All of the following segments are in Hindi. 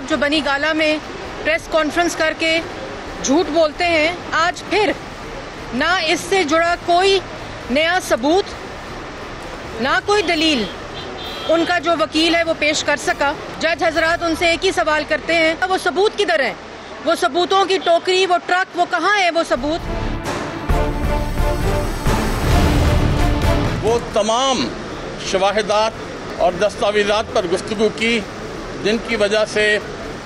साहब जो बनी गाला में प्रेस कॉन्फ्रेंस करके झूठ बोलते हैं आज फिर ना इससे जुड़ा कोई नया सबूत ना कोई दलील उनका जो वकील है वो पेश कर सका जज हजरात उनसे एक ही सवाल करते हैं वो सबूत किधर है वो सबूतों की टोकरी वो ट्रक वो कहाँ है वो सबूत वो तमाम शवाहदात और दस्तावेजात पर गुफ्तु की जिनकी वजह से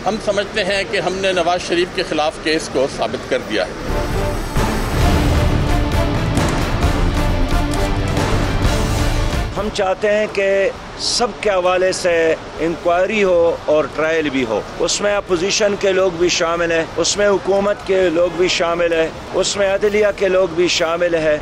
हम समझते हैं कि हमने नवाज शरीफ के खिलाफ केस को साबित कर दिया है हम चाहते हैं कि सब के हवाले से इंक्वायरी हो और ट्रायल भी हो उसमें अपोजिशन के लोग भी शामिल हैं उसमें हुकूमत के लोग भी शामिल हैं उसमें अदलिया के लोग भी शामिल हैं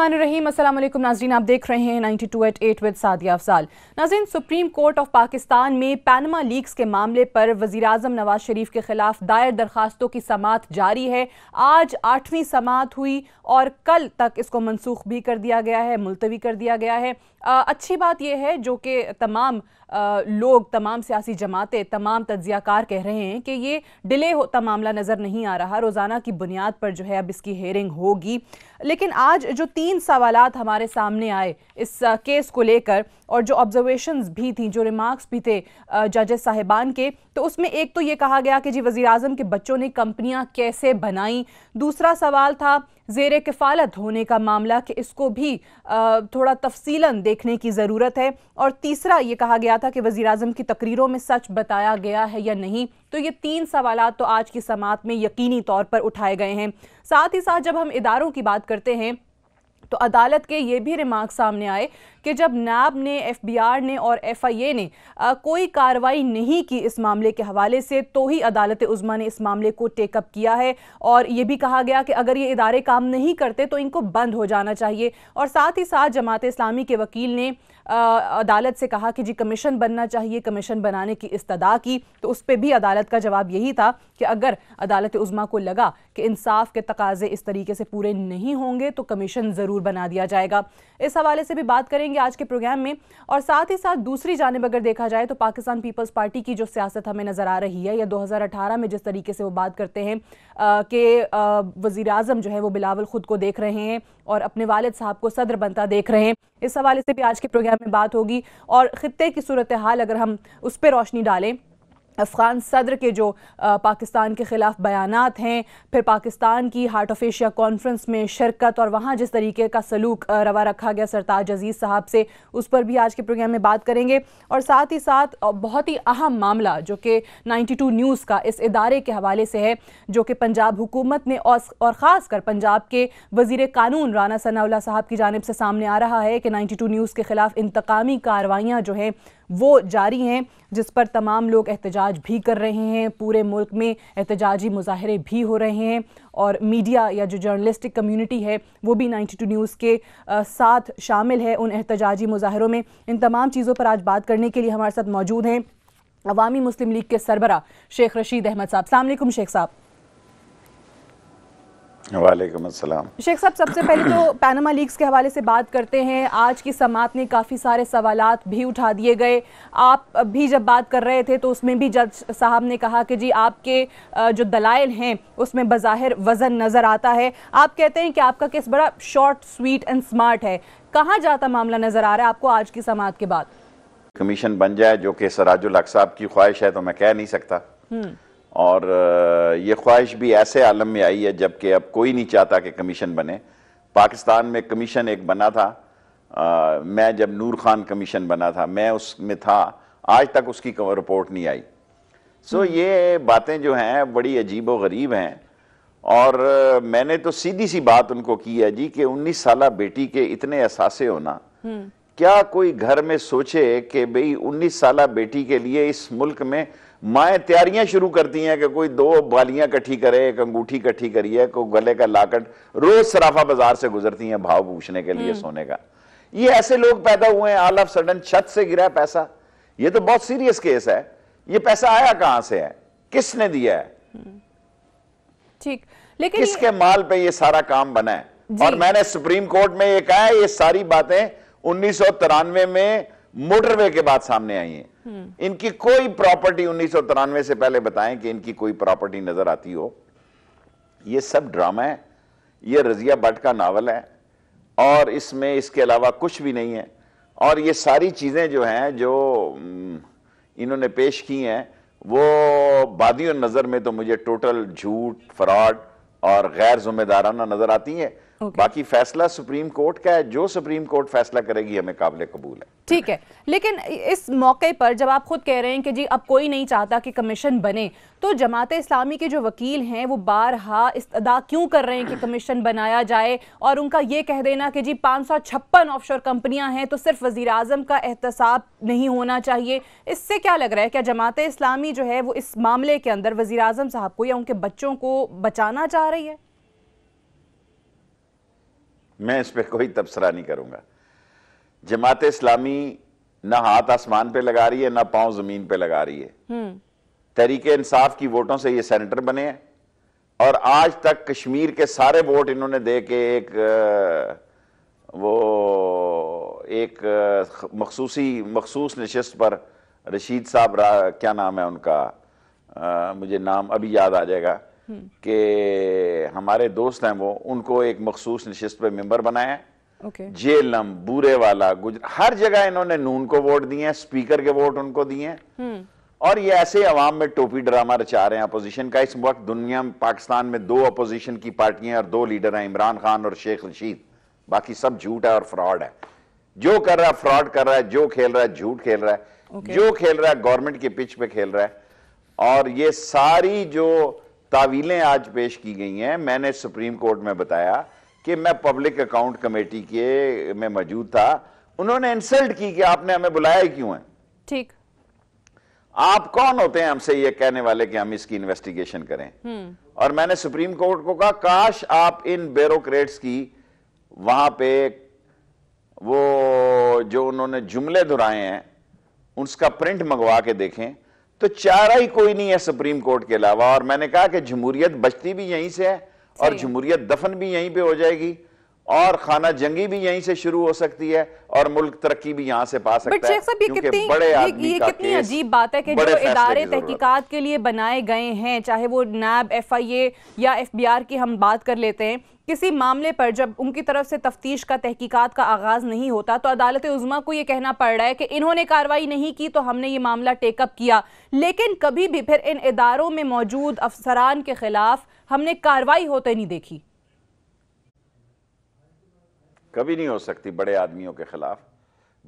रहीम असल नाजरीन आप देख रहे हैं 92 two eight eight with Sadia Afzal Nazeen supreme court of Pakistan में पैनमा लीक्स के मामले पर वजी अजम नवाज शरीफ के खिलाफ दायर दरखास्तों की समात जारी है आज आठवीं समात हुई और कल तक इसको मनसूख भी कर दिया गया है मुलतवी कर दिया गया है आ, अच्छी बात यह है जो कि तमाम लोग तमाम सियासी जमातें तमाम तजियाकार कह रहे हैं कि ये डिले होता मामला नज़र नहीं आ रहा रोज़ाना की बुनियाद पर जो है अब इसकी हेयरिंग होगी लेकिन आज जो तीन सवाल हमारे सामने आए इस केस को लेकर और जो ऑब्जर्वेशन भी थी जो रिमार्क्स भी थे जजेस साहिबान के तो उसमें एक तो ये कहा गया कि जी वज़ी के बच्चों ने कंपनियाँ कैसे बनाई दूसरा सवाल था जेर किफ़ालत होने का मामला कि इसको भी थोड़ा तफसीला देखने की ज़रूरत है और तीसरा ये कहा गया था कि वज़ी अजम की तकरीरों में सच बताया गया है या नहीं तो ये तीन सवाल तो आज की समात में यकीनी तौर पर उठाए गए हैं साथ ही साथ जब हम इदारों की बात करते हैं तो अदालत के ये भी रिमार्क सामने आए कि जब नैब ने एफबीआर ने और एफआईए ने आ, कोई कार्रवाई नहीं की इस मामले के हवाले से तो ही अदालत उज़मा ने इस मामले को टेकअप किया है और ये भी कहा गया कि अगर ये इदारे काम नहीं करते तो इनको बंद हो जाना चाहिए और साथ ही साथ जमात इस्लामी के वकील ने आ, अदालत से कहा कि जी कमीशन बनना चाहिए कमीशन बनाने की इस्तदा की तो उस पर भी अदालत का जवाब यही था कि अगर अदालत उज़मा को लगा कि इंसाफ के तकाजे इस तरीके से पूरे नहीं होंगे तो कमीशन ज़रूर बना दिया जाएगा इस हवाले से भी बात करेंगे करेंगे आज के प्रोग्राम में और साथ ही साथ दूसरी जानब अगर देखा जाए तो पाकिस्तान पीपल्स पार्टी की जो सियासत हमें नज़र आ रही है या 2018 में जिस तरीके से वो बात करते हैं कि वज़ी अजम जो है वो बिलावल ख़ुद को देख रहे हैं और अपने वालद साहब को सदर बनता देख रहे हैं इस हवाले से भी आज के प्रोग्राम में बात होगी और ख़त्े की सूरत हाल अगर हम उस पर रोशनी डालें अफगान सदर के जो आ, पाकिस्तान के ख़िलाफ़ बयान हैं फिर पाकिस्तान की हार्ट ऑफ एशिया कॉन्फ्रेंस में शिरकत और वहाँ जिस तरीके का सलूक रवा रखा गया सरताज अजीज़ साहब से उस पर भी आज के प्रोग्राम में बात करेंगे और साथ ही साथ बहुत ही अहम मामला जो कि 92 न्यूज़ का इस इदारे के हवाले से है जो कि पंजाब हुकूमत ने और ख़ास कर पंजाब के वजीर कानून राना सनाउल्ला साहब की जानब से सामने आ रहा है कि नाइन्टी न्यूज़ के ख़िलाफ़ इंतकामी कार्रवाइयाँ जो हैं वो जारी हैं जिस पर तमाम लोग एहतजाज भी कर रहे हैं पूरे मुल्क में एहतजाजी मुजाहरे भी हो रहे हैं और मीडिया या जो जर्नलिस्टिक कम्युनिटी है वो भी 92 न्यूज़ के साथ शामिल है उन एहतजाजी मुजाहरों में इन तमाम चीज़ों पर आज बात करने के लिए हमारे साथ मौजूद हैं अवामी मुस्लिम लीग के सरबरा शेख रशीद अहमद साहब सामकुम शेख साहब शेख साहब सबसे पहले तो पैनामा लीग्स के हवाले से बात करते हैं आज की समात ने काफ़ी सारे सवाल भी उठा दिए गए आप भी जब बात कर रहे थे तो उसमें भी जज साहब ने कहा कि जी आपके जो दलाइल हैं उसमें बज़ाहिर वज़न नज़र आता है आप कहते हैं कि आपका केस बड़ा शॉर्ट स्वीट एंड स्मार्ट है कहाँ जाता मामला नज़र आ रहा है आपको आज की समात के बाद कमीशन बन जाए जो कि सराजुल साहब की ख्वाहिश है तो मैं कह नहीं सकता हम्म। और ये ख्वाहिश भी ऐसे आलम में आई है जबकि अब कोई नहीं चाहता कि कमीशन बने पाकिस्तान में कमीशन एक बना था आ, मैं जब नूर खान कमीशन बना था मैं उसमें था आज तक उसकी रिपोर्ट नहीं आई सो हम्म। ये बातें जो हैं बड़ी अजीब व गरीब हैं और मैंने तो सीधी सी बात उनको की है जी कि 19 साल बेटी के इतने असासे होना हम्म। क्या कोई घर में सोचे कि भाई 19 साल बेटी के लिए इस मुल्क में माएँ तैयारियां शुरू करती हैं कि कोई दो बालियां इकट्ठी करे एक अंगूठी इकट्ठी करिए कोई गले का लाकट रोज सराफा बाजार से गुजरती हैं भाव पूछने के लिए हम्म। सोने का ये ऐसे लोग पैदा हुए हैं ऑल ऑफ सडन छत से गिरा पैसा ये तो बहुत सीरियस केस है ये पैसा आया कहां से है किसने दिया है ठीक लेकिन किसके माल पे ये सारा काम बना है और मैंने सुप्रीम कोर्ट में ये कहा है ये सारी बातें उन्नीस में मोटरवे के बाद सामने आई हैं हम्म। इनकी कोई प्रॉपर्टी उन्नीस से पहले बताएं कि इनकी कोई प्रॉपर्टी नजर आती हो ये सब ड्रामा है ये रजिया भट्ट का नावल है और इसमें इसके अलावा कुछ भी नहीं है और ये सारी चीज़ें जो हैं जो हम्म, इन्होंने पेश की हैं वो बादियों नज़र में तो मुझे टोटल झूठ फ्रॉड और गैर जुम्मेदाराना नज़र आती हैं बाकी फैसला सुप्रीम कोर्ट का है जो सुप्रीम कोर्ट फैसला करेगी हमें काबिल कबूल है ठीक है लेकिन इस मौके पर जब आप खुद कह रहे हैं कि जी अब कोई नहीं चाहता कि कमीशन बने तो जमात इस्लामी के जो वकील हैं वो बारहा अदा क्यों कर रहे हैं कि कमीशन बनाया जाए और उनका ये कह देना कि जी पाँच सौ छप्पन ऑफशोर कंपनियाँ हैं तो सिर्फ वजीर अजम का एहतसाब नहीं होना चाहिए इससे क्या लग रहा है क्या जमात इस्लामी जो है वो इस मामले के अंदर वजीर अजम साहब को या उनके बच्चों को बचाना चाह रही है मैं इस पर कोई तबसरा नहीं करूंगा जमात इस्लामी ना हाथ आसमान पे लगा रही है ना पांव जमीन पे लगा रही है हम्म। तरीके इंसाफ की वोटों से ये सेनेटर बने हैं और आज तक कश्मीर के सारे वोट इन्होंने दे के एक वो एक मखसूसी मखसूस नशस्त पर रशीद साहब क्या नाम है उनका आ, मुझे नाम अभी याद आ जाएगा कि हमारे दोस्त हैं वो उनको एक मखसूस नशस्त पे मेंबर बनाया okay. जेलम बूरे वाला गुजर हर जगह इन्होंने नून को वोट दिए हैं स्पीकर के वोट उनको दिए हैं हम्म। और ये ऐसे अवाम में टोपी ड्रामा रचा रहे हैं अपोजिशन का इस वक्त दुनिया में पाकिस्तान में दो अपोजिशन की पार्टियां और दो लीडर हैं इमरान खान और शेख रशीद बाकी सब झूठ है और फ्रॉड है जो कर रहा है फ्रॉड कर रहा है जो खेल रहा है झूठ खेल रहा है okay. जो खेल रहा है गवर्नमेंट के पिच पे खेल रहा है और ये सारी जो तावीलें आज पेश की गई हैं मैंने सुप्रीम कोर्ट में बताया कि मैं पब्लिक अकाउंट कमेटी के में मौजूद था उन्होंने इंसल्ट की कि आपने हमें बुलाया ही क्यों है ठीक आप कौन होते हैं हमसे यह कहने वाले कि हम इसकी इन्वेस्टिगेशन करें हम्म। और मैंने सुप्रीम कोर्ट को कहा काश आप इन ब्यूरोक्रेट्स की वहां पे वो जो उन्होंने जुमले दोहराए हैं उसका प्रिंट मंगवा के देखें तो चारा ही कोई नहीं है सुप्रीम कोर्ट के अलावा और मैंने कहा कि जमहूरियत बचती भी यहीं से है और जमहूरियत दफन भी यहीं पे हो जाएगी और खाना जंगी भी यहीं से शुरू हो सकती है और मुल्क तरक्की भी यहाँ से पा सकता है साहब ये कितनी बड़े ये, ये कितनी अजीब बात है कि जो इदारे तहकीकात के लिए बनाए गए हैं चाहे वो नैब एफ आई ए या एफ बी आर की हम बात कर लेते हैं किसी मामले पर जब उनकी तरफ से तफ्तीश का तहकीकात का आगाज नहीं होता तो अदालत उजमा को यह कहना पड़ रहा है कि इन्होंने कार्रवाई नहीं की तो हमने ये मामला टेकअप किया लेकिन कभी भी फिर इन इदारों में मौजूद अफसरान के खिलाफ हमने कार्रवाई होते नहीं देखी कभी नहीं हो सकती बड़े आदमियों के खिलाफ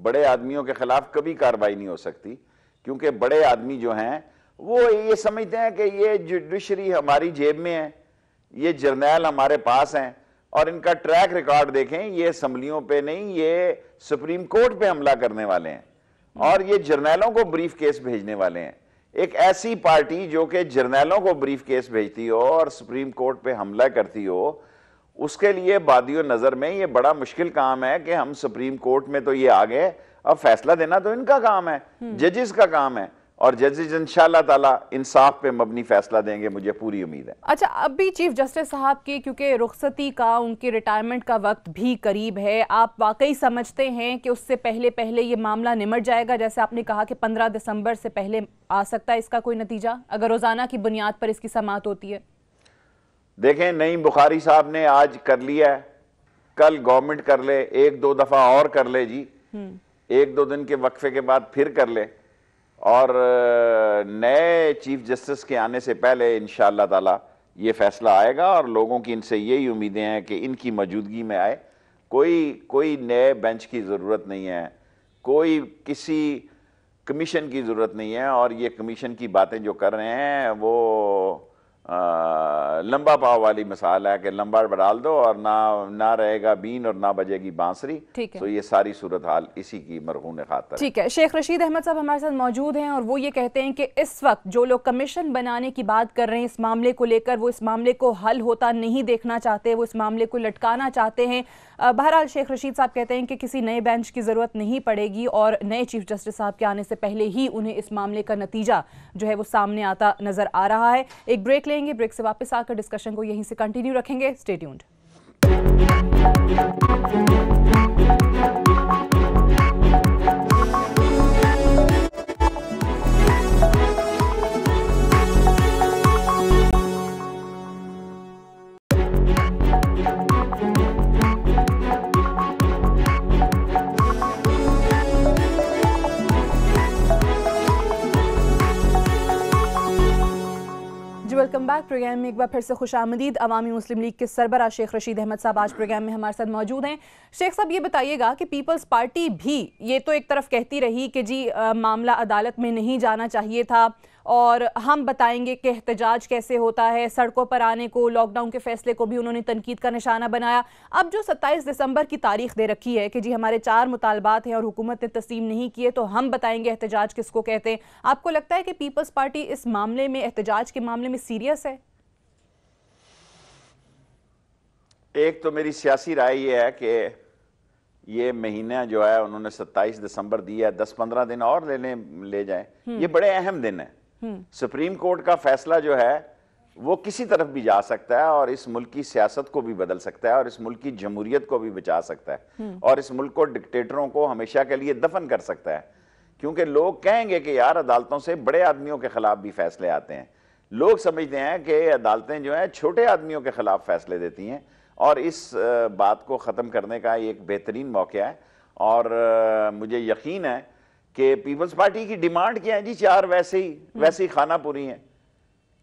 बड़े आदमियों के खिलाफ कभी कार्रवाई नहीं हो सकती क्योंकि बड़े आदमी जो हैं वो ये समझते हैं कि ये जुडिशरी हमारी जेब में है ये जर्नैल हमारे पास हैं और इनका ट्रैक रिकॉर्ड देखें ये असम्बलियों पे नहीं ये सुप्रीम कोर्ट पे हमला करने वाले हैं और ये जर्नैलों को ब्रीफ केस भेजने वाले हैं एक ऐसी पार्टी जो कि जर्नैलों को ब्रीफ केस भेजती हो और सुप्रीम कोर्ट पर हमला करती हो उसके लिए बादियों नज़र में ये बड़ा मुश्किल काम है कि हम सुप्रीम कोर्ट में तो ये आ गए अब फैसला देना तो इनका काम है हम्म। जजेस का काम है और जजेज इंशाल्लाह ताला इंसाफ पे मबनी फैसला देंगे मुझे पूरी उम्मीद है अच्छा अब भी चीफ जस्टिस साहब की क्योंकि रुखसती का उनके रिटायरमेंट का वक्त भी करीब है आप वाकई समझते हैं कि उससे पहले पहले ये मामला निमट जाएगा जैसे आपने कहा कि 15 दिसंबर से पहले आ सकता है इसका कोई नतीजा अगर रोज़ाना की बुनियाद पर इसकी समात होती है देखें नई बुखारी साहब ने आज कर लिया है कल गवर्नमेंट कर ले एक दो दफा और कर ले जी हम्म। एक दो दिन के वक्फे के बाद फिर कर ले और नए चीफ जस्टिस के आने से पहले इन ताला ये फैसला आएगा और लोगों की इनसे यही उम्मीदें हैं कि इनकी मौजूदगी में आए कोई कोई नए बेंच की ज़रूरत नहीं है कोई किसी कमीशन की ज़रूरत नहीं है और ये कमीशन की बातें जो कर रहे हैं वो लंबा पाव वाली मिसाल है कि लंबा डाल दो और ना ना रहेगा बीन और ना बजेगी है तो ये सारी सूरत हाल इसी की मरहून खाता ठीक है शेख रशीद अहमद साहब हमारे साथ मौजूद हैं और वो ये कहते हैं कि इस वक्त जो लोग कमीशन बनाने की बात कर रहे हैं इस मामले को लेकर वो इस मामले को हल होता नहीं देखना चाहते वो इस मामले को लटकाना चाहते हैं बहरहाल शेख रशीद साहब कहते हैं कि किसी नए बेंच की ज़रूरत नहीं पड़ेगी और नए चीफ जस्टिस साहब के आने से पहले ही उन्हें इस मामले का नतीजा जो है वो सामने आता नज़र आ रहा है एक ब्रेक लेंगे ब्रेक से वापस आकर डिस्कशन को यहीं से कंटिन्यू रखेंगे स्टेट्यून्ड वेलकम बैक प्रोग्राम में एक बार फिर से खुश आमदीद अवामी मुस्लिम लीग के सरबरा शेख रशीद अहमद साहब आज प्रोग्राम में हमारे साथ मौजूद हैं शेख साहब ये बताइएगा कि पीपल्स पार्टी भी ये तो एक तरफ कहती रही कि जी आ, मामला अदालत में नहीं जाना चाहिए था और हम बताएंगे कि एहतजाज कैसे होता है सड़कों पर आने को लॉकडाउन के फैसले को भी उन्होंने तनकीद का निशाना बनाया अब जो सत्ताईस दिसंबर की तारीख दे रखी है कि जी हमारे चार मुतालबात हैं और हुकूमत ने तस्लीम नहीं किए तो हम बताएंगे एहतजाज किसको कहते हैं आपको लगता है कि पीपल्स पार्टी इस मामले में एहतजाज के मामले में सीरियस है एक तो मेरी सियासी राय यह है कि ये महीना जो है उन्होंने 27 दिसंबर दिया है दस पंद्रह दिन और लेने ले जाएं ये हम्म। बड़े अहम दिन है सुप्रीम कोर्ट का फैसला जो है वो किसी तरफ भी जा सकता है और इस मुल्क की सियासत को भी बदल सकता है और इस मुल्क की जमहूरियत को भी बचा सकता है हम्म। और इस मुल्क को डिक्टेटरों को हमेशा के लिए दफन कर सकता है क्योंकि लोग कहेंगे कि यार अदालतों से बड़े आदमियों के खिलाफ भी फैसले आते हैं लोग समझते हैं कि अदालतें जो हैं छोटे आदमियों के खिलाफ फैसले देती हैं और इस बात को ख़त्म करने का एक बेहतरीन मौका है और मुझे यकीन है कि पीपल्स पार्टी की डिमांड क्या है जी चार वैसे ही हम्म। वैसे ही पूरी है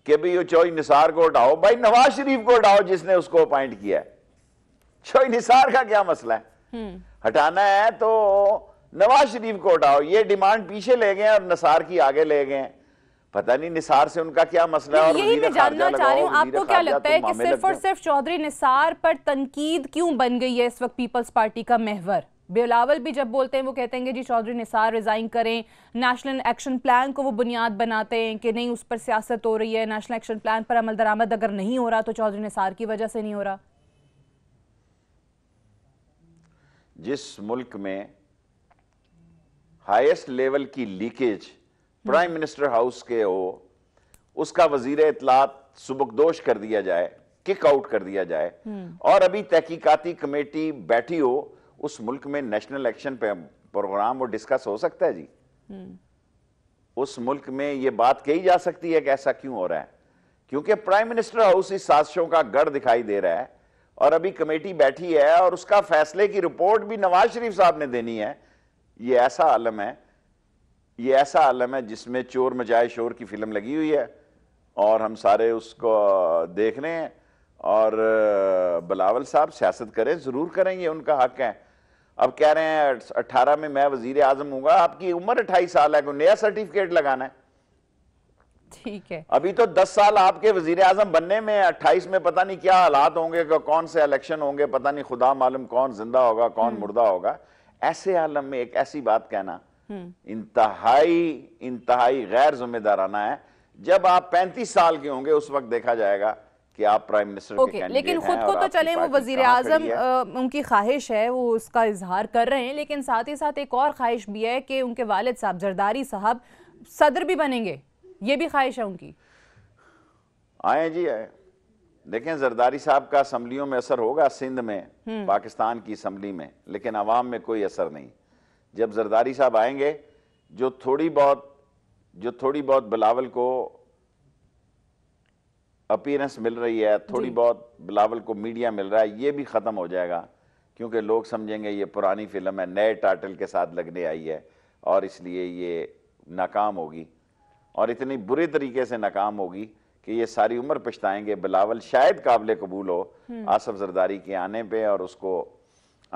कि भाई ये निसार को हटाओ भाई नवाज शरीफ को हटाओ जिसने उसको अपॉइंट किया है चौई निसार का क्या मसला है हम्म। हटाना है तो नवाज शरीफ को हटाओ ये डिमांड पीछे ले गए और निसार की आगे ले गए पता नहीं निसार से उनका क्या मसला है यही मैं जानना चाह रही हूँ आपको क्या लगता तो है कि सिर्फ और सिर्फ चौधरी निसार पर तनकीद क्यों बन गई है इस वक्त पीपल्स पार्टी का महवर बेलावल भी जब बोलते हैं वो कहते हैं कि जी चौधरी निसार रिज़ाइन करें नेशनल एक्शन प्लान को वो बुनियाद बनाते हैं कि नहीं उस पर सियासत हो रही है नेशनल एक्शन प्लान पर अमल दरामद अगर नहीं हो रहा तो चौधरी निसार की वजह से नहीं हो रहा जिस मुल्क में हाईएस्ट लेवल की लीकेज प्राइम मिनिस्टर हाउस के हो उसका वजीर इतलात सुबकदोश कर दिया जाए किक आउट कर दिया जाए हम्म। और अभी तहकीकती कमेटी बैठी हो उस मुल्क में नेशनल एक्शन प्रोग्राम वो डिस्कस हो सकता है जी हम्म। उस मुल्क में ये बात कही जा सकती है कि ऐसा क्यों हो रहा है क्योंकि प्राइम मिनिस्टर हाउस इस साजिशों का गढ़ दिखाई दे रहा है और अभी कमेटी बैठी है और उसका फैसले की रिपोर्ट भी नवाज शरीफ साहब ने देनी है ये ऐसा आलम है ये ऐसा आलम है जिसमें चोर मचाए शोर की फिल्म लगी हुई है और हम सारे उसको देख रहे हैं और बलावल साहब सियासत करें ज़रूर करें ये उनका हक है अब कह रहे हैं अट्ठारह में मैं वजीर आजम हूँ आपकी उम्र अट्ठाईस साल है कोई नया सर्टिफिकेट लगाना है ठीक है अभी तो दस साल आपके वजीर आजम बनने में अट्ठाईस में पता नहीं क्या हालात होंगे कौन से इलेक्शन होंगे पता नहीं खुदा मालूम कौन जिंदा होगा कौन हम्म। मुर्दा होगा ऐसे आलम में एक ऐसी बात कहना हम्म। इंतहाई इंतहाई गैर जिम्मेदाराना है जब आप पैंतीस साल के होंगे उस वक्त देखा जाएगा कि आप प्राइम मिनिस्टर okay, लेकिन खुद को तो चले वो वजीर आजम उनकी ख्वाहिश है वो उसका इजहार कर रहे हैं लेकिन साथ ही साथ एक और ख्वाहिश भी है कि उनके वालिद साहब जरदारी साहब सदर भी बनेंगे ये भी ख्वाहिश है उनकी आए जी आए देखें जरदारी साहब का असम्बलियों में असर होगा सिंध में हम्म। पाकिस्तान की असम्बली में लेकिन आवाम में कोई असर नहीं जब जरदारी साहब आएंगे जो थोड़ी बहुत जो थोड़ी बहुत बिलावल को अपीयरेंस मिल रही है थोड़ी बहुत बिलावल को मीडिया मिल रहा है ये भी ख़त्म हो जाएगा क्योंकि लोग समझेंगे ये पुरानी फिल्म है नए टाइटल के साथ लगने आई है और इसलिए ये नाकाम होगी और इतनी बुरे तरीके से नाकाम होगी कि ये सारी उम्र पछताएंगे बिलावल शायद काबिल कबूल हो हम्म। आसफ जरदारी के आने पे और उसको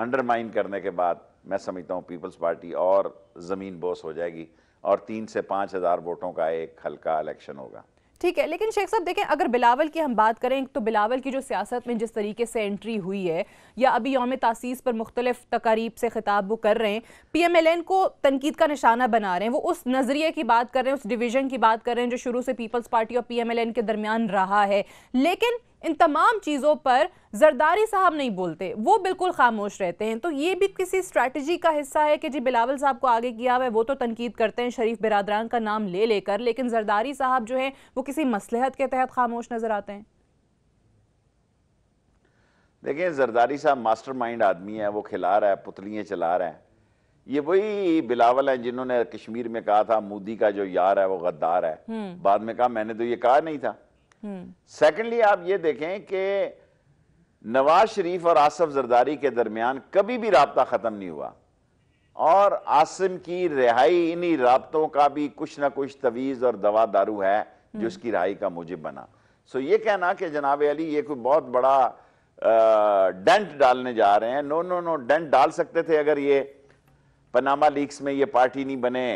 अंडरमाइन करने के बाद मैं समझता हूँ पीपल्स पार्टी और ज़मीन बोस हो जाएगी और तीन से पाँच हज़ार वोटों का एक हल्का इलेक्शन होगा ठीक है लेकिन शेख साहब देखें अगर बिलावल की हम बात करें तो बिलावल की जो सियासत में जिस तरीके से एंट्री हुई है या अभी योम तासीस पर मुख्तलिफ तकारीब से खिताब वो कर रहे हैं पी एम एल एन को तनकीद का निशाना बना रहे हैं वो उस नज़रिए की बात कर रहे हैं उस डिवीज़न की बात कर रहे हैं जो शुरू से पीपल्स पार्टी और पी एम एल एन के दरमियान रहा है लेकिन इन तमाम चीज़ों पर जरदारी साहब नहीं बोलते वो बिल्कुल खामोश रहते हैं तो ये भी किसी स्ट्रैटेजी का हिस्सा है कि जी बिलावल साहब को आगे किया हुआ है वो तो तनकीद करते हैं शरीफ बिरादरान का नाम ले लेकर लेकिन जरदारी साहब जो हैं वो किसी मसलहत के तहत खामोश नज़र आते हैं देखिए जरदारी साहब मास्टरमाइंड आदमी है वो खिला रहा है पुतलियाँ चला रहे हैं ये वही बिलावल हैं जिन्होंने कश्मीर में कहा था मोदी का जो यार है वो गद्दार है हम्म। बाद में कहा मैंने तो ये कहा नहीं था सेकेंडली हम्म। आप ये देखें कि नवाज शरीफ और आसफ जरदारी के दरमियान कभी भी रबता ख़त्म नहीं हुआ और आसिम की रिहाई इन्हीं रबतों का भी कुछ ना कुछ तवीज़ और दवा दारू है जो उसकी हम्म। रिहाई का मुझे बना सो ये कहना कि जनाब अली ये कोई बहुत बड़ा डेंट डालने जा रहे हैं नो नो नो डेंट डाल सकते थे अगर ये पनामा लीक्स में ये पार्टी नहीं बने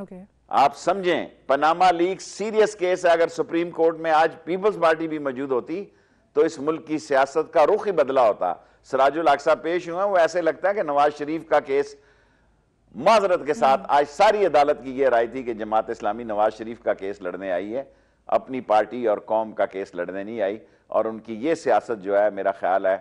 okay. आप समझें पनामा लीक सीरियस केस है अगर सुप्रीम कोर्ट में आज पीपल्स पार्टी भी मौजूद होती तो इस मुल्क की सियासत का रुख ही बदला होता सराजुल अक्सा पेश हुआ वो ऐसे लगता है कि नवाज शरीफ का केस माजरत के साथ आज सारी अदालत की यह राय थी कि जमात इस्लामी नवाज शरीफ का केस लड़ने आई है अपनी पार्टी और कौम का केस लड़ने नहीं आई और उनकी ये सियासत जो है मेरा ख्याल है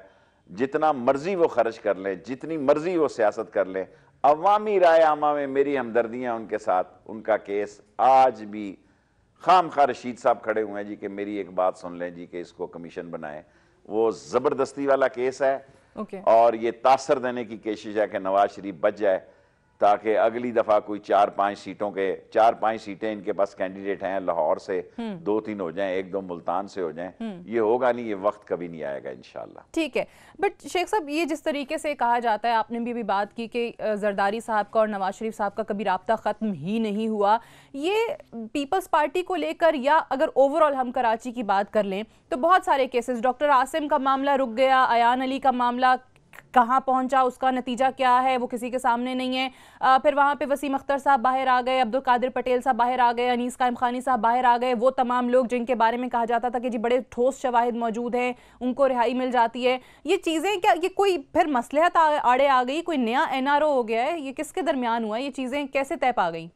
जितना मर्जी वो खर्च कर लें जितनी मर्जी वो सियासत कर लें अवामी राय आमा में मेरी हमदर्दियाँ उनके साथ उनका केस आज भी खाम खा रशीद साहब खड़े हुए हैं जी कि मेरी एक बात सुन लें जी कि इसको कमीशन बनाए वो ज़बरदस्ती वाला केस है okay. और ये तासर देने की कोशिश है कि नवाज शरीफ बच जाए ताकि अगली दफ़ा कोई चार पांच सीटों के चार पांच सीटें इनके पास कैंडिडेट हैं लाहौर से हम्म। दो तीन हो जाएं एक दो मुल्तान से हो जाएं हम्म। ये होगा नहीं ये वक्त कभी नहीं आएगा इनशाला ठीक है बट शेख साहब ये जिस तरीके से कहा जाता है आपने भी अभी बात की कि जरदारी साहब का और नवाज शरीफ साहब का कभी रबता ख़त्म ही नहीं हुआ ये पीपल्स पार्टी को लेकर या अगर ओवरऑल हम कराची की बात कर लें तो बहुत सारे केसेस डॉक्टर आसिम का मामला रुक गया अन अली का मामला कहाँ पहुंचा उसका नतीजा क्या है वो किसी के सामने नहीं है आ, फिर वहाँ पे वसीम अख्तर साहब बाहर आ गए अब्दुल कादिर पटेल साहब बाहर आ गए अनीस कायम खानी साहब बाहर आ गए वो तमाम लोग जिनके बारे में कहा जाता था कि जी बड़े ठोस शवाहद मौजूद हैं उनको रिहाई मिल जाती है ये चीज़ें क्या ये कोई फिर मसलहत आड़े आ गई कोई नया एन हो गया है ये किसके दरमियान हुआ ये चीज़ें कैसे तय पा गई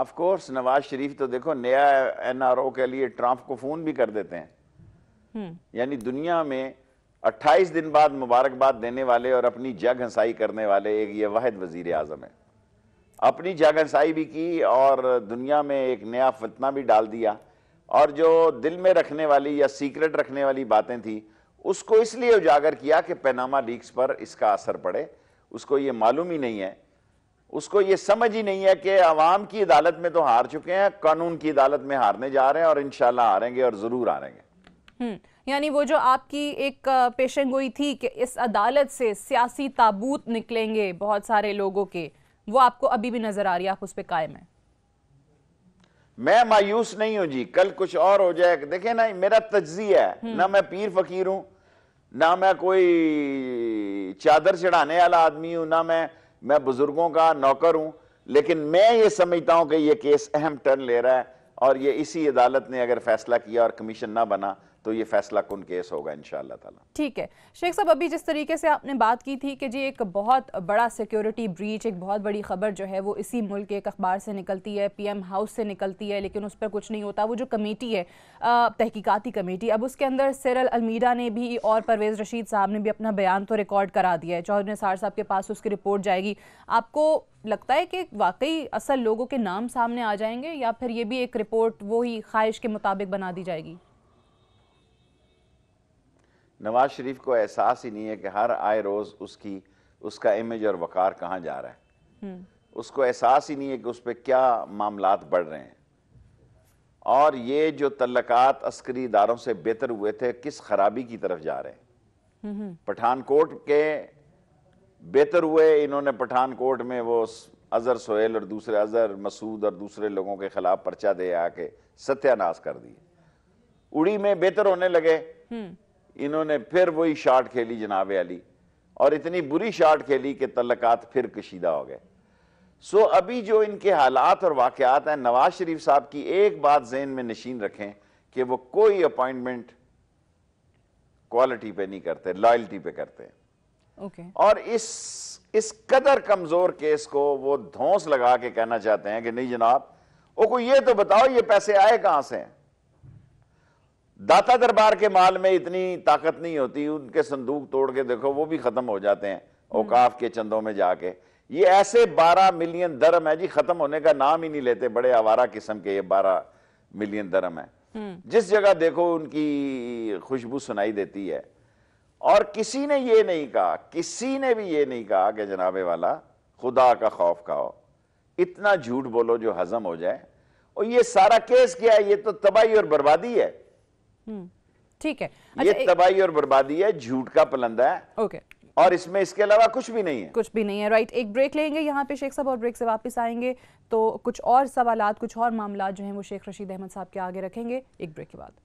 ऑफ कोर्स नवाज शरीफ तो देखो नया एनआरओ के लिए ट्रंप को फ़ोन भी कर देते हैं हम्म। यानी दुनिया में 28 दिन बाद मुबारकबाद देने वाले और अपनी जग हंसाई करने वाले एक ये वाहिद वजीर आजम है अपनी जग हंसाई भी की और दुनिया में एक नया फतना भी डाल दिया और जो दिल में रखने वाली या सीक्रेट रखने वाली बातें थी उसको इसलिए उजागर किया कि पैनामा लीक्स पर इसका असर पड़े उसको ये मालूम ही नहीं है उसको ये समझ ही नहीं है कि आवाम की अदालत में तो हार चुके हैं कानून की अदालत में हारने जा रहे हैं और इन हारेंगे और ज़रूर हारेंगे हम्म, यानी वो जो आपकी एक पेशेंट गोई थी कि इस अदालत से सियासी ताबूत निकलेंगे बहुत सारे लोगों के वो आपको अभी भी नजर आ रही है आप उस पर कायम है मैं मायूस नहीं हूं जी कल कुछ और हो जाए देखे ना मेरा तजिया है हम्म। ना मैं पीर फकीर हूं ना मैं कोई चादर चढ़ाने वाला आदमी हूं ना मैं मैं बुजुर्गों का नौकर हूं लेकिन मैं ये समझता हूं कि ये केस अहम टर्न ले रहा है और ये इसी अदालत ने अगर फैसला किया और कमीशन ना बना तो ये फैसला कौन केस होगा इन ताला ठीक है शेख साहब अभी जिस तरीके से आपने बात की थी कि जी एक बहुत बड़ा सिक्योरिटी ब्रीच एक बहुत बड़ी खबर जो है वो इसी मुल्क के एक अखबार से निकलती है पीएम हाउस से निकलती है लेकिन उस पर कुछ नहीं होता वो जो कमेटी है तहकीकती कमेटी अब उसके अंदर सिरल अलमीरा ने भी और परवेज़ रशीद साहब ने भी अपना बयान तो रिकॉर्ड करा दिया है चौधरी निसार साहब के पास उसकी रिपोर्ट जाएगी आपको लगता है कि वाकई असल लोगों के नाम सामने आ जाएंगे या फिर ये भी एक रिपोर्ट वही ख्वाहिश के मुताबिक बना दी जाएगी नवाज शरीफ को एहसास ही नहीं है कि हर आए रोज़ उसकी उसका इमेज और वक़ार कहाँ जा रहा है हम्म। उसको एहसास ही नहीं है कि उस पर क्या मामला बढ़ रहे हैं और ये जो तल्लक अस्करी इदारों से बेहतर हुए थे किस खराबी की तरफ जा रहे हैं हम्म, हम्म। पठानकोट के बेहतर हुए इन्होंने पठानकोट में वो अजहर सोहेल और दूसरे अजहर मसूद और दूसरे लोगों के खिलाफ पर्चा दे आके सत्यानाश कर दिए उड़ी में बेहतर होने लगे इन्होंने फिर वही शार्ट खेली जनाब अली और इतनी बुरी शार्ट खेली कि तल्लकात फिर कशीदा हो गए सो अभी जो इनके हालात और वाकयात हैं नवाज शरीफ साहब की एक बात जेन में नशीन रखें कि वो कोई अपॉइंटमेंट क्वालिटी पे नहीं करते लॉयल्टी पे करते हैं okay. और इस इस कदर कमज़ोर केस को वो धौंस लगा के कहना चाहते हैं कि नहीं जनाब ओ को ये तो बताओ ये पैसे आए कहां से हैं दाता दरबार के माल में इतनी ताकत नहीं होती उनके संदूक तोड़ के देखो वो भी खत्म हो जाते हैं औकाफ के चंदों में जाके ये ऐसे 12 मिलियन दरम है जी खत्म होने का नाम ही नहीं लेते बड़े आवारा किस्म के ये 12 मिलियन दरम है हम्म। जिस जगह देखो उनकी खुशबू सुनाई देती है और किसी ने ये नहीं कहा किसी ने भी ये नहीं कहा कि जनाबे वाला खुदा का खौफ खाओ इतना झूठ बोलो जो हजम हो जाए और ये सारा केस क्या है ये तो तबाही और बर्बादी है हम्म। ठीक है अच्छा, ये तबाही और बर्बादी है झूठ का पलंदा है ओके और इसमें इसके अलावा कुछ भी नहीं है कुछ भी नहीं है राइट एक ब्रेक लेंगे यहाँ पे शेख साहब और ब्रेक से वापस आएंगे तो कुछ और सवाल कुछ और मामला जो है वो शेख रशीद अहमद साहब के आगे रखेंगे एक ब्रेक के बाद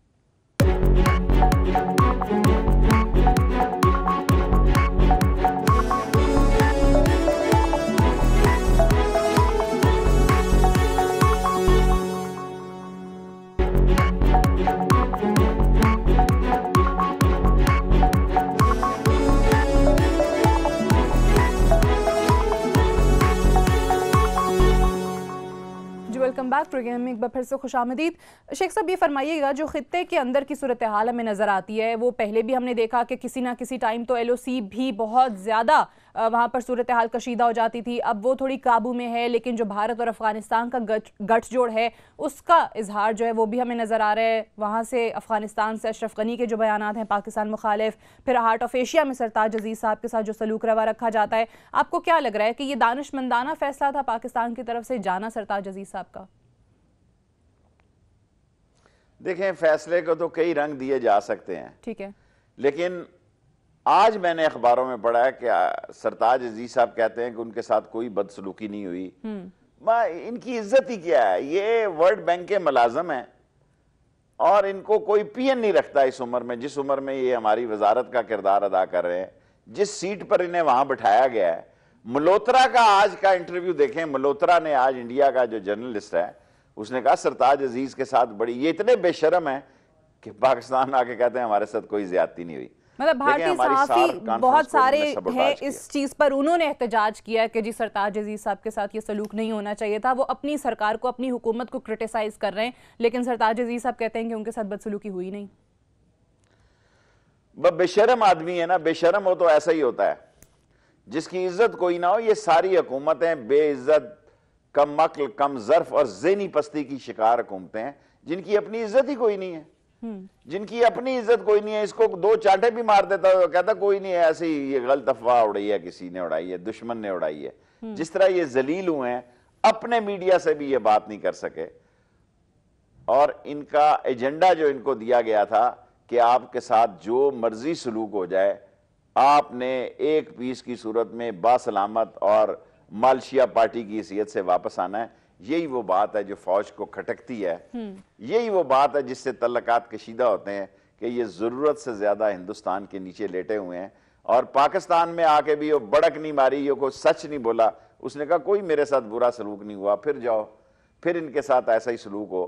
प्रोग्राम में एक बार फिर से खुश आमदीद शेख साहब ये फरमाइएगा जो ख़त्े के अंदर की सूरत हाल हमें नज़र आती है वो पहले भी हमने देखा कि किसी ना किसी टाइम तो एल ओ सी भी बहुत ज़्यादा वहाँ पर सूरत हाल कशीदा हो जाती थी अब वो थोड़ी काबू में है लेकिन जो भारत और अफ़गानिस्तान का गठजोड़ है उसका इजहार जो है वो भी हमें नज़र आ रहा है वहाँ से अफ़गानिस्तान से अशरफ गनी के जो बयान हैं पाकिस्तान मुखालिफ फिर हार्ट ऑफ एशिया में सरताज अजीज़ साहब के साथ जो सलूक रवा रखा जाता है आपको क्या लग रहा है कि ये मंदाना फैसला था पाकिस्तान की तरफ से जाना सरताज अजीज़ साहब का देखें फैसले को तो कई रंग दिए जा सकते हैं ठीक है लेकिन आज मैंने अखबारों में पढ़ा है कि सरताज अजीज साहब कहते हैं कि उनके साथ कोई बदसलूकी नहीं हुई हम्म। इनकी इज्जत ही क्या है ये वर्ल्ड बैंक के मुलाजम है और इनको कोई पीएन नहीं रखता इस उम्र में जिस उम्र में ये हमारी वजारत का किरदार अदा कर रहे हैं जिस सीट पर इन्हें वहां बिठाया गया है मल्होत्रा का आज का इंटरव्यू देखें मल्होत्रा ने आज इंडिया का जो जर्नलिस्ट है उसने कहा सरताज अजीज के साथ बड़ी ये इतने बेशरम है कि पाकिस्तान आके कहते हैं हमारे साथ कोई ज्यादती नहीं हुई मतलब भारतीय सहाफी बहुत सारे हैं इस चीज पर उन्होंने एहतजाज किया कि जी सरताज अजीज साहब के साथ ये सलूक नहीं होना चाहिए था वो अपनी सरकार को अपनी हुकूमत को क्रिटिसाइज कर रहे हैं लेकिन सरताज अजीज साहब कहते हैं कि उनके साथ बदसलूकी हुई नहीं बेशरम आदमी है ना बेशरम हो तो ऐसा ही होता है जिसकी इज्जत कोई ना हो ये सारी हुकूमतें बेइज्जत कम मकल कम जर्फ और जेनी पस्ती की शिकार घूमते हैं जिनकी अपनी इज्जत ही कोई नहीं है हम्म। जिनकी अपनी इज्जत कोई नहीं है इसको दो चाटे भी मार देता है कहता कोई नहीं है ऐसे ही ये गलत अफवाह उड़ाई है किसी ने उड़ाई है दुश्मन ने उड़ाई है हम्म। जिस तरह ये जलील हुए हैं अपने मीडिया से भी ये बात नहीं कर सके और इनका एजेंडा जो इनको दिया गया था कि आपके साथ जो मर्जी सलूक हो जाए आपने एक पीस की सूरत में बासलामत और मालशिया पार्टी की हैसियत से वापस आना है यही वो बात है जो फौज को खटकती है हम्म। यही वो बात है जिससे तल्लक कशीदा होते हैं कि ये ज़रूरत से ज़्यादा हिंदुस्तान के नीचे लेटे हुए हैं और पाकिस्तान में आके भी वो बड़क नहीं मारी ये कोई सच नहीं बोला उसने कहा कोई मेरे साथ बुरा सलूक नहीं हुआ फिर जाओ फिर इनके साथ ऐसा ही सलूक हो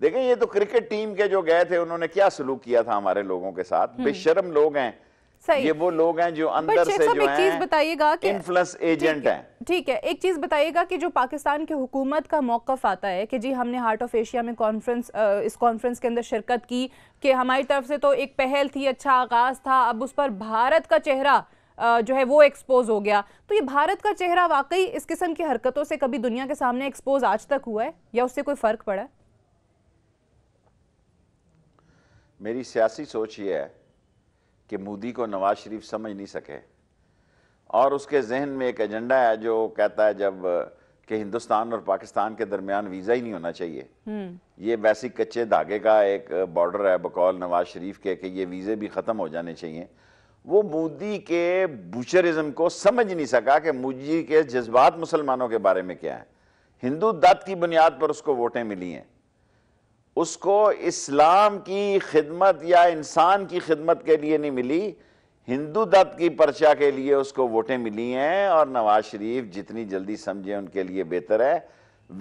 देखें ये तो क्रिकेट टीम के जो गए थे उन्होंने क्या सलूक किया था हमारे लोगों के साथ हम्म। बेशरम लोग हैं ये वो लोग हैं जो अंदर से जो एक चीज बताइएगा कि इन्फ्लस एजेंट है ठीक है एक चीज़ बताइएगा कि जो पाकिस्तान की हुकूमत का मौकफ आता है कि जी हमने हार्ट ऑफ एशिया में कॉन्फ्रेंस इस कॉन्फ्रेंस के अंदर शिरकत की कि हमारी तरफ से तो एक पहल थी अच्छा आगाज़ था अब उस पर भारत का चेहरा जो है वो एक्सपोज हो गया तो ये भारत का चेहरा वाकई इस किस्म की हरकतों से कभी दुनिया के सामने एक्सपोज आज तक हुआ है या उससे कोई फ़र्क पड़ा मेरी सियासी सोच ये है कि मोदी को नवाज शरीफ समझ नहीं सके और उसके जहन में एक एजेंडा है जो कहता है जब कि हिंदुस्तान और पाकिस्तान के दरमियान वीज़ा ही नहीं होना चाहिए हम्म। ये बेसिक कच्चे धागे का एक बॉर्डर है बकौल नवाज शरीफ के कि ये वीज़े भी ख़त्म हो जाने चाहिए वो मोदी के बुचरिज्म को समझ नहीं सका कि मोदी के जज्बात मुसलमानों के बारे में क्या है हिंदू दत्त की बुनियाद पर उसको वोटें मिली हैं उसको इस्लाम की खिदमत या इंसान की खिदमत के लिए नहीं मिली हिंदू दत्त की पर्चा के लिए उसको वोटें मिली हैं और नवाज शरीफ जितनी जल्दी समझे उनके लिए बेहतर है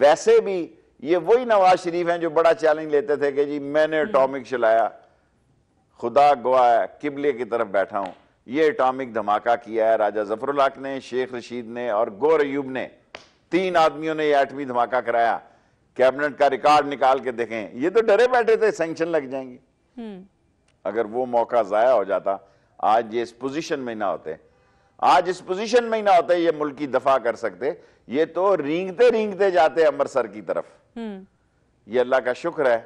वैसे भी ये वही नवाज शरीफ हैं जो बड़ा चैलेंज लेते थे कि जी मैंने अटोमिक हम्म। चलाया खुदा है किबले की तरफ बैठा हूं ये अटोमिक धमाका किया है राजा जफरुल्लाक ने शेख रशीद ने और गोर अयूब ने तीन आदमियों ने यह आठवीं धमाका कराया कैबिनेट का रिकॉर्ड निकाल के देखें ये तो डरे बैठे थे सेंक्शन लग जाएंगे हम्म। अगर वो मौका ज़ाया हो जाता आज ये इस पोजीशन में ना होते आज इस पोजीशन में ही ना होते ये मुल्क की दफा कर सकते ये तो रींगते रींगते जाते अमृतसर की तरफ हम्म। ये अल्लाह का शुक्र है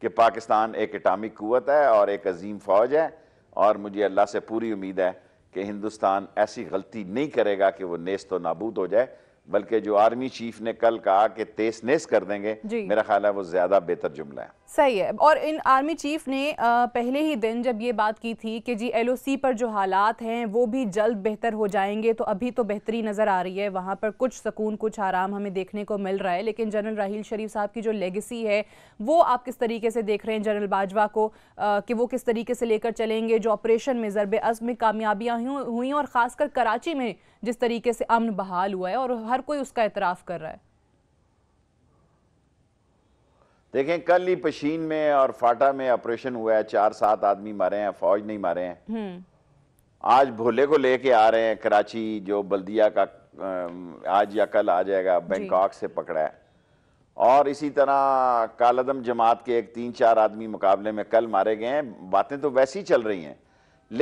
कि पाकिस्तान एक एटामिक कुत है और एक अजीम फौज है और मुझे अल्लाह से पूरी उम्मीद है कि हिंदुस्तान ऐसी गलती नहीं करेगा कि वो नेस्त व नाबूद हो जाए बल्कि जो आर्मी चीफ ने कल कहा कि तेस नेस कर देंगे मेरा ख्याल है वो ज्यादा बेहतर जुमला है सही है और इन आर्मी चीफ ने पहले ही दिन जब ये बात की थी कि जी एलओसी पर जो हालात हैं वो भी जल्द बेहतर हो जाएंगे तो अभी तो बेहतरी नज़र आ रही है वहाँ पर कुछ सुकून कुछ आराम हमें देखने को मिल रहा है लेकिन जनरल राहील शरीफ साहब की जो लेगेसी है वो आप किस तरीके से देख रहे हैं जनरल बाजवा को आ, कि वो किस तरीके से लेकर चलेंगे जो ऑपरेशन में ज़रब अज़ में कामयाबियाँ हुई और ख़ासकर कराची में जिस तरीके से अमन बहाल हुआ है और हर कोई उसका एतराफ़ कर रहा है देखें कल ही पशीन में और फाटा में ऑपरेशन हुआ है चार सात आदमी मारे हैं फौज नहीं मारे हैं हम्म। आज भोले को लेके आ रहे हैं कराची जो बल्दिया का आज या कल आ जाएगा बैंकॉक से पकड़ा है और इसी तरह कालदम जमात के एक तीन चार आदमी मुकाबले में कल मारे गए हैं बातें तो वैसी चल रही हैं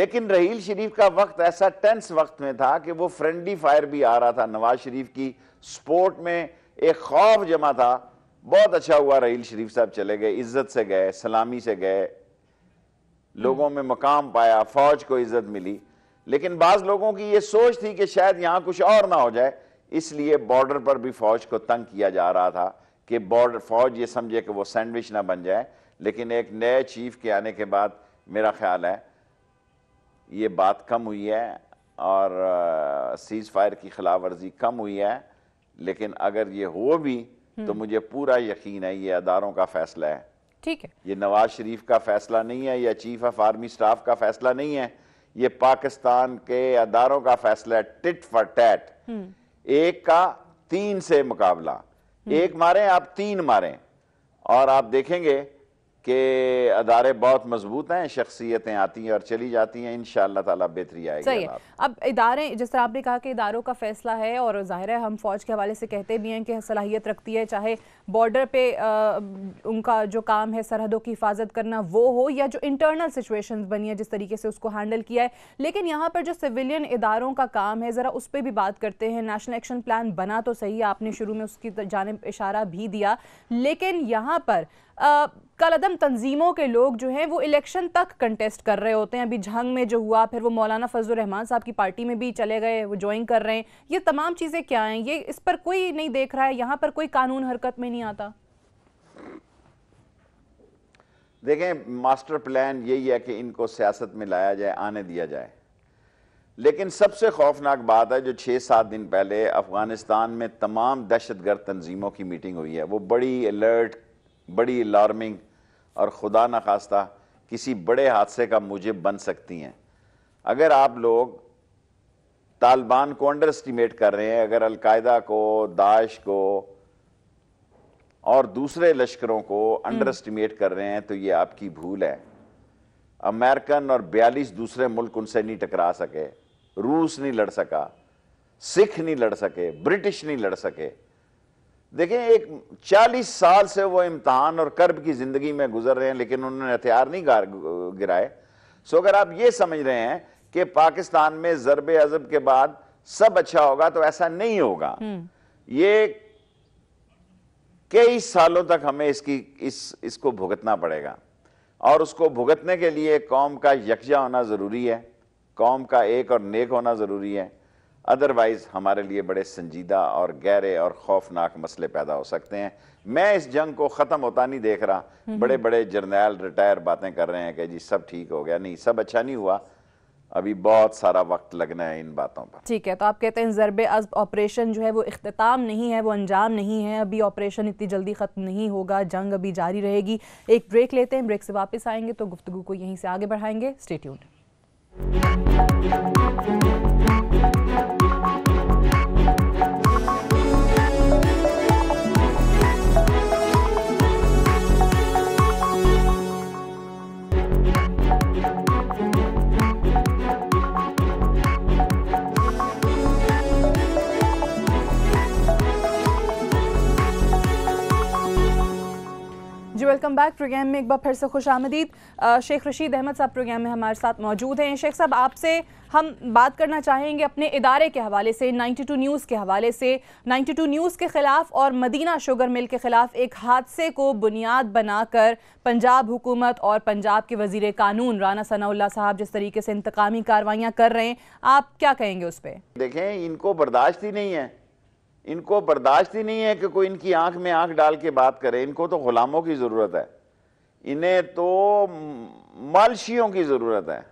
लेकिन रहील शरीफ का वक्त ऐसा टेंस वक्त में था कि वो फ्रेंडली फायर भी आ रहा था नवाज शरीफ की स्पोर्ट में एक खौफ जमा था बहुत अच्छा हुआ रहील शरीफ साहब चले गए इज्जत से गए सलामी से गए लोगों में मकाम पाया फौज को इज्जत मिली लेकिन बाज लोगों की ये सोच थी कि शायद यहाँ कुछ और ना हो जाए इसलिए बॉर्डर पर भी फौज को तंग किया जा रहा था कि बॉर्डर फौज ये समझे कि वो सैंडविच ना बन जाए लेकिन एक नए चीफ के आने के बाद मेरा ख्याल है ये बात कम हुई है और सीज़ फायर की खिलाफ वर्जी कम हुई है लेकिन अगर ये हो भी तो हम्म। मुझे पूरा यकीन है ये अदारों का फैसला है ठीक है ये नवाज शरीफ का फैसला नहीं है या चीफ ऑफ आर्मी स्टाफ का फैसला नहीं है ये पाकिस्तान के अदारों का फैसला है टिट फॉर टैट हम्म। एक का तीन से मुकाबला हम्म। एक मारें आप तीन मारें और आप देखेंगे कि अदारे बहुत मजबूत हैं शख्सियतें आती हैं और चली जाती हैं इन ताला बेहतरी आएगी सही है अब इदारे जिस तरह आपने कहा कि इदारों का फैसला है और ज़ाहिर है हम फ़ौज के हवाले से कहते भी हैं कि सलाहियत रखती है चाहे बॉर्डर पे आ, उनका जो काम है सरहदों की हिफाजत करना वो हो या जो इंटरनल सिचुएशन बनी है जिस तरीके से उसको हैंडल किया है लेकिन यहाँ पर जो सिविलियन इदारों का काम है ज़रा उस पर भी बात करते हैं नेशनल एक्शन प्लान बना तो सही आपने शुरू में उसकी जानब इशारा भी दिया लेकिन यहाँ पर कलदम तंजीमों के लोग जो हैं वो इलेक्शन तक कंटेस्ट कर रहे होते हैं अभी झंग में जो हुआ फिर वो मौलाना फजल रहमान साहब की पार्टी में भी चले गए वो ज्वाइन कर रहे हैं ये तमाम चीज़ें क्या हैं ये इस पर कोई नहीं देख रहा है यहाँ पर कोई कानून हरकत में नहीं आता देखें मास्टर प्लान यही है कि इनको सियासत में लाया जाए आने दिया जाए लेकिन सबसे खौफनाक बात है जो छः सात दिन पहले अफ़गानिस्तान में तमाम दहशतगर्द तनजीमों की मीटिंग हुई है वो बड़ी अलर्ट बड़ी अलार्मिंग और ख़ुदा न खास्ता किसी बड़े हादसे का मुझे बन सकती हैं अगर आप लोग तालिबान को अंडर एस्टिमेट कर रहे हैं अगर अलकायदा को दाश को और दूसरे लश्करों को अंडर हम्म। एस्टिमेट कर रहे हैं तो ये आपकी भूल है अमेरिकन और बयालीस दूसरे मुल्क उनसे नहीं टकरा सके रूस नहीं लड़ सका सिख नहीं लड़ सके ब्रिटिश नहीं लड़ सके देखें एक 40 साल से वो इम्तहान और कर्ब की ज़िंदगी में गुजर रहे हैं लेकिन उन्होंने हथियार नहीं गिराए सो अगर आप ये समझ रहे हैं कि पाकिस्तान में ज़रब अजब के बाद सब अच्छा होगा तो ऐसा नहीं होगा हम्म। ये कई सालों तक हमें इसकी इस इसको भुगतना पड़ेगा और उसको भुगतने के लिए कौम का यकजा होना ज़रूरी है कौम का एक और नेक होना ज़रूरी है अदरवाइज़ हमारे लिए बड़े संजीदा और गहरे और खौफनाक मसले पैदा हो सकते हैं मैं इस जंग को ख़त्म होता नहीं देख रहा हम्म। बड़े बड़े जर्नैल रिटायर बातें कर रहे हैं कि जी सब ठीक हो गया नहीं सब अच्छा नहीं हुआ अभी बहुत सारा वक्त लगना है इन बातों पर ठीक है तो आप कहते हैं ज़रब अज ऑपरेशन जो है वो अख्ताम नहीं है वो अंजाम नहीं है अभी ऑपरेशन इतनी जल्दी ख़त्म नहीं होगा जंग अभी जारी रहेगी एक ब्रेक लेते हैं ब्रेक से वापस आएंगे तो गुफ्तु को यहीं से आगे बढ़ाएंगे स्टेट्यून वेलकम बैक प्रोग्राम में एक बार फिर से खुश आमदीद शेख रशीद अहमद साहब प्रोग्राम में हमारे साथ मौजूद हैं शेख साहब आपसे हम बात करना चाहेंगे अपने इदारे के हवाले से 92 न्यूज़ के हवाले से 92 न्यूज़ के ख़िलाफ़ और मदीना शुगर मिल के ख़िलाफ़ एक हादसे को बुनियाद बनाकर पंजाब हुकूमत और पंजाब के वजीर कानून राना सनाउल्ला साहब जिस तरीके से इंतकामी कार्रवाइयाँ कर रहे हैं आप क्या कहेंगे उस पर देखें इनको बर्दाश्त ही नहीं है इनको बर्दाश्त ही नहीं है कि कोई इनकी आंख में आंख डाल के बात करे इनको तो गुलामों की ज़रूरत है इन्हें तो मालशियों की ज़रूरत है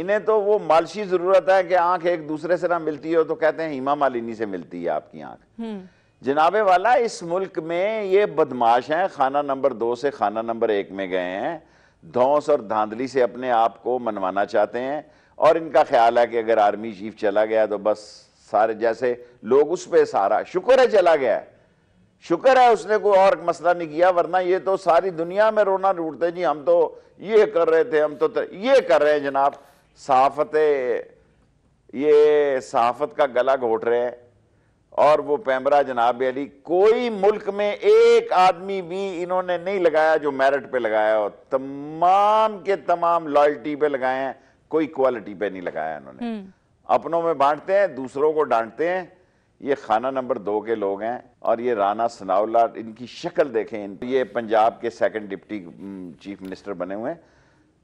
इन्हें तो वो मालशी ज़रूरत है कि आंख एक दूसरे से ना मिलती हो तो कहते हैं हिमा मालिनी से मिलती है आपकी आंख हम्म। जनाबे वाला इस मुल्क में ये बदमाश हैं खाना नंबर दो से खाना नंबर एक में गए हैं धौस और धांधली से अपने आप को मनवाना चाहते हैं और इनका ख्याल है कि अगर आर्मी चीफ चला गया तो बस सारे जैसे लोग उस पर सारा शुक्र है चला गया शुक्र है उसने कोई और मसला नहीं किया वरना ये तो सारी दुनिया में रोना रूटते जी हम तो ये कर रहे थे हम तो तर, ये कर रहे हैं जनाब सहाफत ये सहाफत का गला घोट रहे हैं और वो पैमरा जनाब अली कोई मुल्क में एक आदमी भी इन्होंने नहीं लगाया जो मेरिट पे लगाया हो तमाम के तमाम लॉयल्टी पे लगाए हैं कोई क्वालिटी पे नहीं लगाया इन्होंने हम्म। अपनों में बांटते हैं दूसरों को डांटते हैं ये खाना नंबर दो के लोग हैं और ये राना सनाउल्ला इनकी शक्ल देखें ये पंजाब के सेकंड डिप्टी चीफ मिनिस्टर बने हुए हैं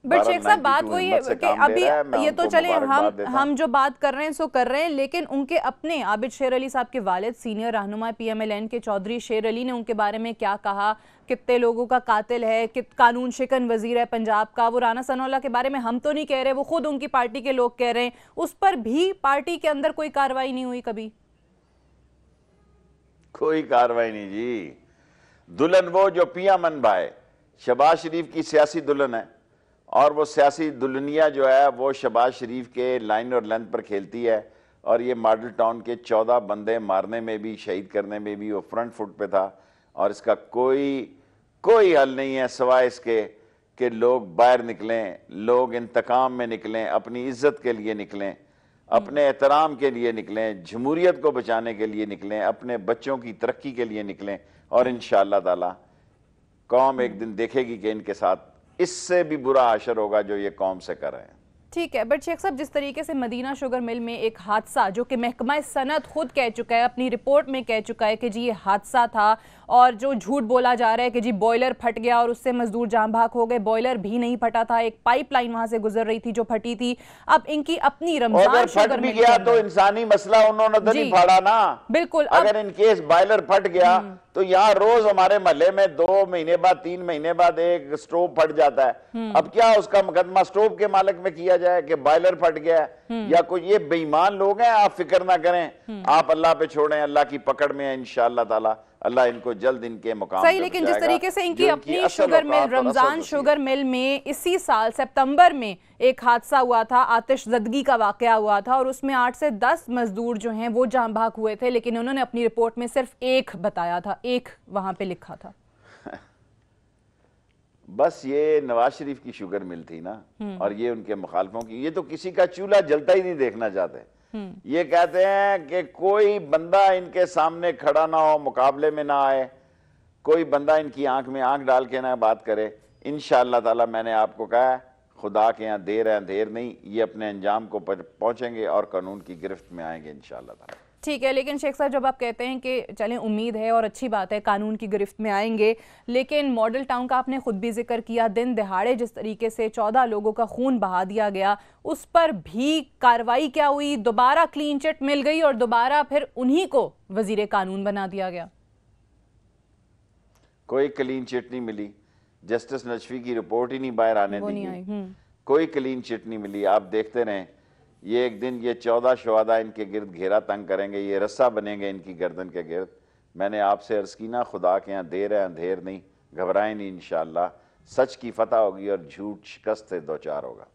बट शेख साहब बात वही है कि अभी ये तो चले हम हम जो बात कर रहे हैं सो कर रहे हैं लेकिन उनके अपने आबिद शेर अली साहब के वालिद सीनियर रहनुमा पीएमएलएन के चौधरी शेर अली ने उनके बारे में क्या कहा कितने लोगों का कातिल है कित कानून शिकन वजीर है पंजाब का वो राना सनोला के बारे में हम तो नहीं कह रहे वो खुद उनकी पार्टी के लोग कह रहे हैं उस पर भी पार्टी के अंदर कोई कार्रवाई नहीं हुई कभी कोई कार्रवाई नहीं जी दुल्हन वो जो पिया मन भाई शबाज शरीफ की सियासी दुल्हन है और वो सियासी दुल्हनिया जो है वो शबाज शरीफ के लाइन और लेंथ पर खेलती है और ये मॉडल टाउन के चौदह बंदे मारने में भी शहीद करने में भी वो फ्रंट फुट पे था और इसका कोई कोई हल नहीं है सवाए इसके कि लोग बाहर निकलें लोग इंतकाम में निकलें अपनी इज्जत के लिए निकलें अपने एहतराम के लिए निकलें जमूरीत को बचाने के लिए निकलें अपने बच्चों की तरक्की के लिए निकलें और इन शाह कौम एक दिन देखेगी कि इनके साथ इससे भी बुरा असर होगा जो ये कौम से कर रहे हैं ठीक है बट शेख साहब जिस तरीके से मदीना शुगर मिल में एक हादसा जो कि महकमा सनत खुद कह चुका है अपनी रिपोर्ट में कह चुका है कि जी ये हादसा था और जो झूठ बोला जा रहा है कि जी बॉयलर फट गया और उससे मजदूर जाम भाग हो गए बॉयलर भी नहीं फटा था एक पाइपलाइन वहां से गुजर रही थी जो फटी थी अब इनकी अपनी रमजान फट भी गया तो इंसानी मसला उन्होंने तो नहीं फाड़ा ना बिल्कुल अगर इनकेस बॉयलर फट गया हम्म। तो यहाँ रोज हमारे महल्ले में दो महीने बाद तीन महीने बाद एक स्टोव फट जाता है हम्म। अब क्या उसका मुकदमा स्टोव के मालिक में किया जाए कि बॉयलर फट गया हम्म। या कोई ये बेईमान लोग हैं आप फिक्र ना करें आप अल्लाह पे छोड़ें अल्लाह की पकड़ में है ताला अल्लाह इनको जल्द इनके मुकाम सही लेकिन जिस तरीके से इनकी अपनी sugar mill Ramzan sugar mill में इसी साल सितंबर में एक हादसा हुआ था आतिश जदगी का वाक़ हुआ था और उसमें आठ से दस मज़दूर जो हैं वो जहां भाग हुए थे लेकिन उन्होंने अपनी रिपोर्ट में सिर्फ एक बताया था एक वहां पर लिखा था बस ये नवाज शरीफ की शुगर मिल थी ना हम्म। और ये उनके मुखालफों की ये तो किसी का चूल्हा जलता ही नहीं देखना चाहते हम्म। ये कहते हैं कि कोई बंदा इनके सामने खड़ा ना हो मुकाबले में ना आए कोई बंदा इनकी आंख में आंख डाल के ना बात करे इन ताला मैंने आपको कहा है खुदा के यहाँ देर है देर नहीं ये अपने अंजाम को पहुंचेंगे और कानून की गिरफ्त में आएंगे इन ताला ठीक है लेकिन शेख साहब जब आप कहते हैं कि चलें उम्मीद है और अच्छी बात है कानून की गिरफ्त में आएंगे लेकिन मॉडल टाउन का आपने ख़ुद भी जिक्र किया दिन दिहाड़े जिस तरीके से चौदह लोगों का खून बहा दिया गया उस पर भी कार्रवाई क्या हुई दोबारा क्लीन चिट मिल गई और दोबारा फिर उन्हीं को वजीर कानून बना दिया गया कोई क्लीन चिट नहीं मिली जस्टिस नजफी की रिपोर्ट ही नहीं बाहर आने दी हम्म। कोई क्लीन चिट नहीं मिली आप देखते रहें ये एक दिन ये चौदह शवादा इनके गिरद घेरा तंग करेंगे ये रस्सा बनेंगे इनकी गर्दन के गिरद मैंने आपसे अर्ज़ की ना खुदा के यहाँ देर है अंधेर नहीं घबराए नहीं इनशाला सच की फतह होगी और झूठ शिकस्त से दो चार होगा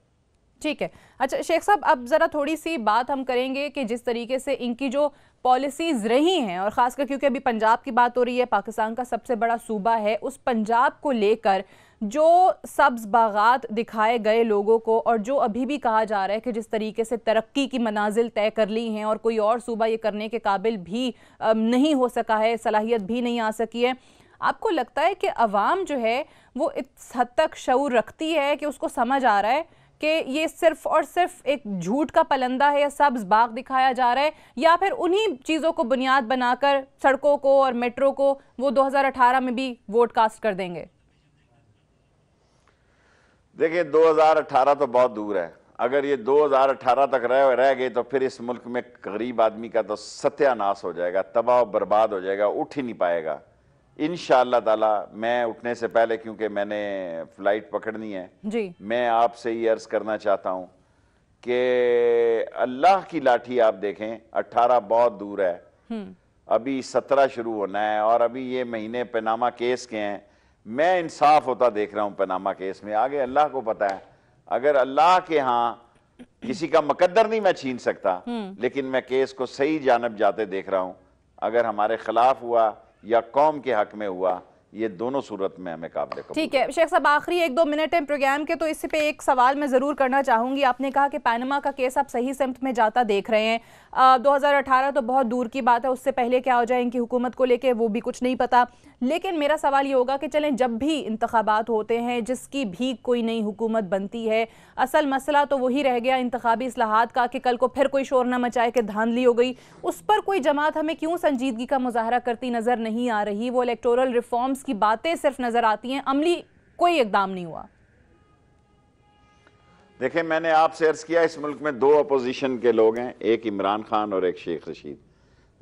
ठीक है अच्छा शेख साहब अब ज़रा थोड़ी सी बात हम करेंगे कि जिस तरीके से इनकी जो पॉलिसीज़ रही हैं और ख़ासकर क्योंकि अभी पंजाब की बात हो रही है पाकिस्तान का सबसे बड़ा सूबा है उस पंजाब को लेकर जो सब्ज़ बागात दिखाए गए लोगों को और जो अभी भी कहा जा रहा है कि जिस तरीके से तरक्की की मनाजिल तय कर ली हैं और कोई और सूबा ये करने के काबिल भी नहीं हो सका है सलाहियत भी नहीं आ सकी है आपको लगता है कि अवाम जो है वो इस हद तक शूर रखती है कि उसको समझ आ रहा है कि ये सिर्फ और सिर्फ एक झूठ का पलंदा है या सब्ज बाग दिखाया जा रहा है या फिर उन्हीं चीज़ों को बुनियाद बनाकर सड़कों को और मेट्रो को वो 2018 में भी वोट कास्ट कर देंगे देखिए 2018 तो बहुत दूर है अगर ये 2018 तक रह रह गए तो फिर इस मुल्क में गरीब आदमी का तो सत्यानाश हो जाएगा तबाह बर्बाद हो जाएगा उठ ही नहीं पाएगा इन ताला मैं उठने से पहले क्योंकि मैंने फ्लाइट पकड़नी है जी मैं आपसे ये अर्ज करना चाहता हूँ कि अल्लाह की लाठी आप देखें 18 बहुत दूर है हम्म। अभी 17 शुरू होना है और अभी ये महीने पैनामा केस के हैं मैं इंसाफ होता देख रहा हूं पनामा केस में आगे अल्लाह को पता है अगर अल्लाह के यहां किसी का मुकद्दर नहीं मैं छीन सकता हम्म। लेकिन मैं केस को सही जानब जाते देख रहा हूं अगर हमारे खिलाफ हुआ या कौम के हक में हुआ ये दोनों सूरत में हमें काबिल ठीक है शेख साहब आखिरी एक दो मिनट है प्रोग्राम के तो इससे पे एक सवाल मैं ज़रूर करना चाहूंगी आपने कहा कि पैनमा का केस आप सही सिमत में जाता देख रहे हैं आ, 2018 तो बहुत दूर की बात है उससे पहले क्या हो जाए इनकी हुकूमत को लेके वो भी कुछ नहीं पता लेकिन मेरा सवाल ये होगा कि चलें जब भी इंतबात होते हैं जिसकी भी कोई नई हुकूमत बनती है असल मसला तो वही रह गया इंतबी असलाहत का कि कल को फिर कोई शोर ना मचाए कि धांधली हो गई उस पर कोई जमात हमें क्यों संजीदगी का मुजाहरा करती नज़र नहीं आ रही वो इलेक्टोरल रिफॉर्म्स की बातें सिर्फ नज़र आती हैं अमली कोई इकदाम नहीं हुआ देखिए मैंने आपसे अर्ज किया इस मुल्क में दो अपोजिशन के लोग हैं एक इमरान खान और एक शेख रशीद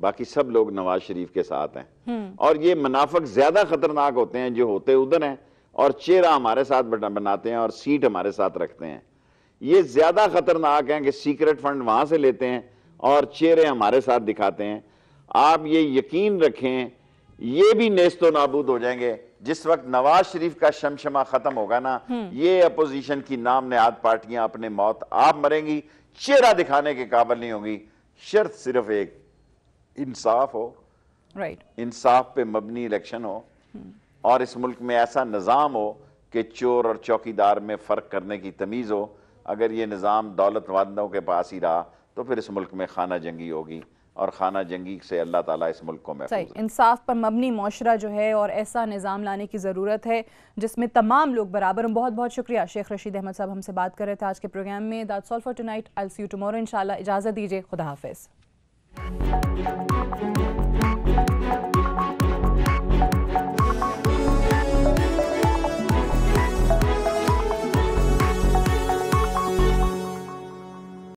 बाकी सब लोग नवाज शरीफ के साथ हैं हम्म। और ये मुनाफक ज्यादा खतरनाक होते हैं जो होते उधर हैं और चेहरा हमारे साथ बनाते हैं और सीट हमारे साथ रखते हैं ये ज्यादा खतरनाक हैं कि सीक्रेट फंड वहां से लेते हैं और चेहरे हमारे साथ दिखाते हैं आप ये यकीन रखें ये भी नेस्तो नाबूद हो जाएंगे जिस वक्त नवाज शरीफ का शमशमा खत्म होगा ना हम्म। ये अपोजिशन की नाम नयाद पार्टियां अपने मौत आप मरेंगी चेहरा दिखाने के काबल नहीं होगी शर्त सिर्फ एक इंसाफ हो राइट right. इंसाफ पे मबनी इलेक्शन हो hmm. और इस मुल्क में ऐसा निज़ाम हो कि चोर और चौकीदार में फ़र्क करने की तमीज़ हो अगर ये निज़ाम दौलत वादों के पास ही रहा तो फिर इस मुल्क में खाना जंगी होगी और खाना जंगी से अल्लाह ताला इस मुल्क को सही इंसाफ पर मबनी माशरा जो है और ऐसा निज़ाम लाने की ज़रूरत है जिसमें तमाम लोग बराबर बहुत बहुत शुक्रिया शेख रशीद अहमद साहब हमसे बात कर रहे थे आज के प्रोग्राम में that's all for tonight I see you tomorrow इंशाल्लाह इजाज़त दीजिए खुदा हाफिज़ Thank you.